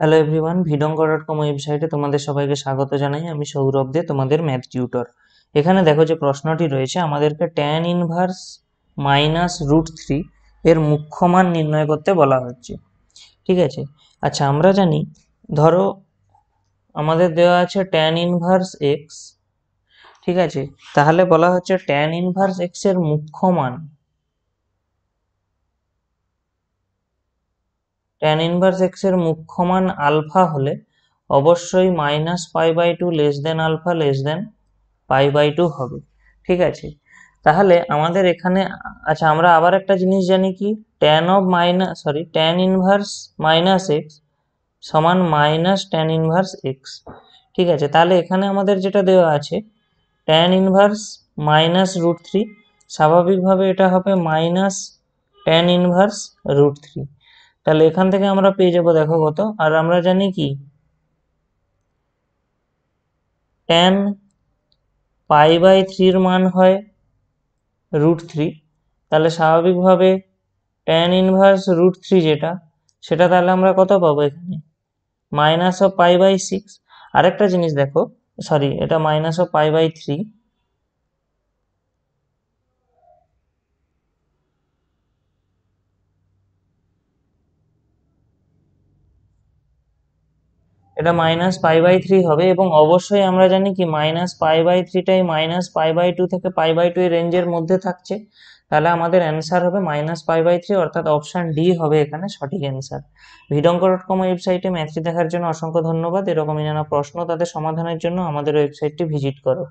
hello everyone ভিডঙ্কর dot com ওয়েবসাইটে তোমাদের সবাইকে স্বাগত জানাই আমি সৌরভ দে তোমাদের ম্যাথ টিউটর এখানে দেখো যে প্রশ্নটি রয়েছে আমাদেরকে tan inverse minus root three এর মুখ্য মান নির্ণয় করতে বলা হচ্ছে ঠিক আছে আচ্ছা আমরা জানি ধরো আমাদের দেওয়া আছে ট্যান ইনভার্স এক্স ঠিক আছে তাহলে বলা হচ্ছে ট্যান ইনভার্স এক্সের এর মুখ্য মান ট্যান ইনভার্স এক্স এর মুখ্য আলফা হলে অবশ্যই minus pi by two less than alpha less than pi by two হবে ঠিক আছে তাহলে আমাদের এখানে আচ্ছা আমরা আবার একটা জিনিস জানি কি tan of minus sorry tan inverse minus x সমান মাইনাস ট্যান ইনভার্স এক্স ঠিক আছে তাহলে এখানে আমাদের যেটা দেওয়া আছে tan inverse minus root three স্বাভাবিকভাবে এটা হবে minus tan inverse root three তাহলে এখান থেকে আমরা পেয়ে যাব দেখো কত আর আমরা জানি কি টেন পাই বাই থ্রির মান হয় রুট থ্রি তাহলে স্বাভাবিকভাবে ট্যান ইনভার্স রুট থ্রি যেটা সেটা তাহলে আমরা কত পাবো এখানে minus of pi by six আরেকটা জিনিস দেখো সরি এটা minus of pi by three এটা মাইনাস পাই বাই থ্রি হবে এবং অবশ্যই আমরা জানি কি মাইনাস পাই বাই থ্রিটাই মাইনাস পাই বাই টু থেকে পাই বাই টু এর রেঞ্জের মধ্যে থাকছে তাহলে আমাদের অ্যান্সার হবে মাইনাস পাই বাই থ্রি অর্থাৎ অপশান ডি হবে এখানে সঠিক অ্যান্সার ভিডঙ্ক ডট কম ওয়েবসাইটে ম্যাথটি দেখার জন্য অসংখ্য ধন্যবাদ এরকমই নানা প্রশ্ন তাদের সমাধানের জন্য আমাদের ওয়েবসাইটটি ভিজিট করো